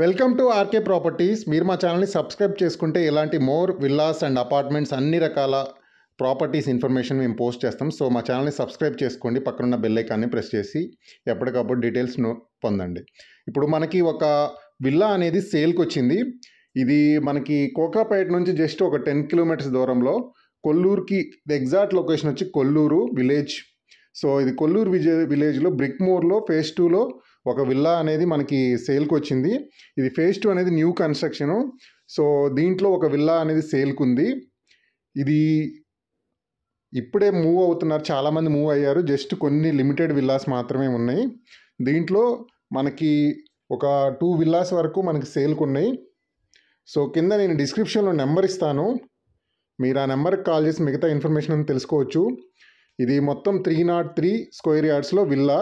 welcome to RK properties మీరు మా ఛానల్ని సబ్స్క్రైబ్ చేసుకుంటే ఇలాంటి మోర్ విల్లాస్ అండ్ అపార్ట్మెంట్స్ అన్ని రకాల ప్రాపర్టీస్ ఇన్ఫర్మేషన్ మేము పోస్ట్ చేస్తాం సో మా ఛానల్ని సబ్స్క్రైబ్ చేసుకోండి పక్కనున్న బెల్లైకాన్ని ప్రెస్ చేసి ఎప్పటికప్పుడు డీటెయిల్స్ పొందండి ఇప్పుడు మనకి ఒక విల్లా అనేది సేల్కి వచ్చింది ఇది మనకి కోకాపేట నుంచి జస్ట్ ఒక టెన్ కిలోమీటర్స్ దూరంలో కొల్లూరుకి ఎగ్జాక్ట్ లొకేషన్ వచ్చి కొల్లూరు విలేజ్ సో ఇది కొల్లూరు విజే విలేజ్లో బ్రిక్మోర్లో ఫేజ్ టూలో ఒక విల్లా అనేది మనకి సేల్కి వచ్చింది ఇది ఫేజ్ టూ అనేది న్యూ కన్స్ట్రక్షను సో దీంట్లో ఒక విల్లా అనేది సేల్కి ఉంది ఇది ఇప్పుడే మూవ్ అవుతున్నారు చాలామంది మూవ్ అయ్యారు జస్ట్ కొన్ని లిమిటెడ్ విల్లాస్ మాత్రమే ఉన్నాయి దీంట్లో మనకి ఒక టూ విల్లాస్ వరకు మనకి సేల్కి ఉన్నాయి సో కింద నేను డిస్క్రిప్షన్లో నెంబర్ ఇస్తాను మీరు ఆ నెంబర్కి కాల్ చేసి మిగతా ఇన్ఫర్మేషన్ తెలుసుకోవచ్చు ఇది మొత్తం త్రీ నాట్ త్రీ స్క్వేర్ యార్డ్స్లో విల్లా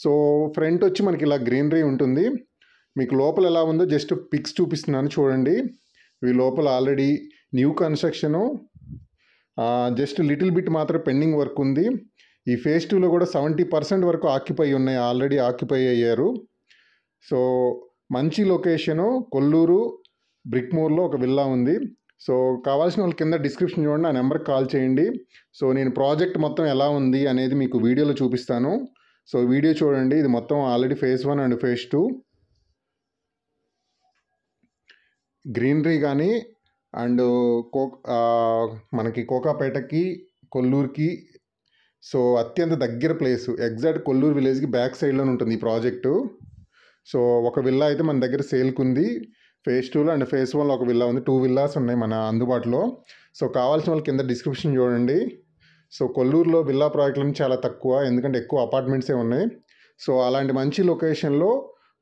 సో ఫ్రంట్ వచ్చి మనకి ఇలా గ్రీనరీ ఉంటుంది మీకు లోపల ఎలా ఉందో జస్ట్ పిక్స్ చూపిస్తున్నాను చూడండి ఇవి లోపల already new construction just little bit మాత్రం పెండింగ్ వర్క్ ఉంది ఈ ఫేజ్ టూలో కూడా సెవెంటీ పర్సెంట్ వరకు ఆక్యుపై ఉన్నాయి ఆల్రెడీ ఆక్యుపై అయ్యారు సో మంచి లొకేషను కొల్లూరు బ్రిక్మూర్లో ఒక విల్లా ఉంది సో కావాల్సిన వాళ్ళు కింద డిస్క్రిప్షన్ చూడండి ఆ నెంబర్కి కాల్ చేయండి సో నేను ప్రాజెక్ట్ మొత్తం ఎలా ఉంది అనేది మీకు వీడియోలో చూపిస్తాను సో వీడియో చూడండి ఇది మొత్తం already phase one and phase two greenery కానీ అండ్ కో మనకి కోకాపేటకి కొల్లూరుకి సో అత్యంత దగ్గర ప్లేసు ఎగ్జాక్ట్ కొల్లూరు విలేజ్కి బ్యాక్ సైడ్లోనే ఉంటుంది ఈ ప్రాజెక్టు సో ఒక విల్లా అయితే మన దగ్గర సేల్కుంది ఫేజ్ టూలో అండ్ ఫేజ్ వన్లో ఒక విల్లా ఉంది టూ విల్లాస్ ఉన్నాయి మన అందుబాటులో సో కావాల్సిన వాళ్ళు కింద డిస్క్రిప్షన్ చూడండి సో కొల్లూరులో విల్లా ప్రాజెక్టులు చాలా తక్కువ ఎందుకంటే ఎక్కువ అపార్ట్మెంట్సే ఉన్నాయి సో అలాంటి మంచి లొకేషన్లో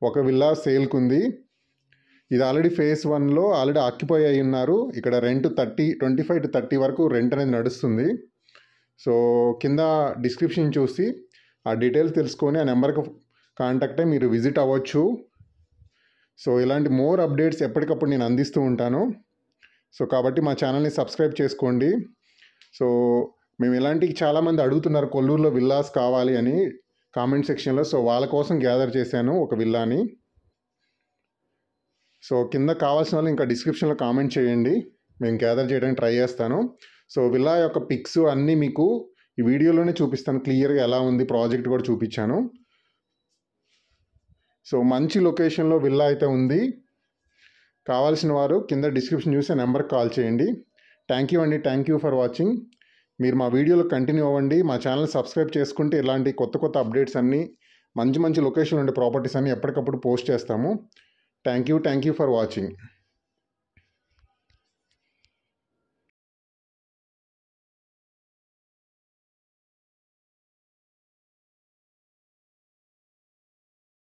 ఒక విల్లా సేల్కు ఉంది ఇది ఆల్రెడీ ఫేజ్ వన్లో ఆల్రెడీ ఆక్యుపై అయి ఉన్నారు ఇక్కడ rent thirty twenty five to thirty వరకు రెంట్ అనేది నడుస్తుంది సో కింద డిస్క్రిప్షన్ చూసి ఆ డీటెయిల్స్ తెలుసుకొని ఆ నెంబర్కి కాంటాక్ట్ అయ్యి మీరు విజిట్ అవ్వచ్చు సో ఇలాంటి మోర్ అప్డేట్స్ ఎప్పటికప్పుడు నేను అందిస్తూ ఉంటాను సో కాబట్టి మా ఛానల్ని సబ్స్క్రైబ్ చేసుకోండి సో మేము ఇలాంటివి చాలామంది అడుగుతున్నారు కొల్లూరులో విల్లాస్ కావాలి అని కామెంట్ సెక్షన్లో సో వాళ్ళ కోసం గ్యాదర్ చేశాను ఒక విల్లాని సో కింద కావాల్సిన వాళ్ళు ఇంకా డిస్క్రిప్షన్లో కామెంట్ చేయండి మేము గ్యాదర్ చేయడానికి ట్రై చేస్తాను సో విల్లా యొక్క పిక్స్ అన్నీ మీకు ఈ వీడియోలోనే చూపిస్తాను క్లియర్గా ఎలా ఉంది ప్రాజెక్ట్ కూడా చూపించాను సో మంచి లొకేషన్లో విల్లా అయితే ఉంది కావాల్సిన వారు కింద డిస్క్రిప్షన్ చూసే నెంబర్కి కాల్ చేయండి థ్యాంక్ యూ అండి థ్యాంక్ యూ ఫర్ వాచింగ్ మీరు మా వీడియోలో కంటిన్యూ అవ్వండి మా ఛానల్ సబ్స్క్రైబ్ చేసుకుంటే ఇలాంటి కొత్త కొత్త అప్డేట్స్ అన్నీ మంచి మంచి లొకేషన్ ఉండే ప్రాపర్టీస్ అన్నీ ఎప్పటికప్పుడు పోస్ట్ చేస్తాము thank you thank you for watching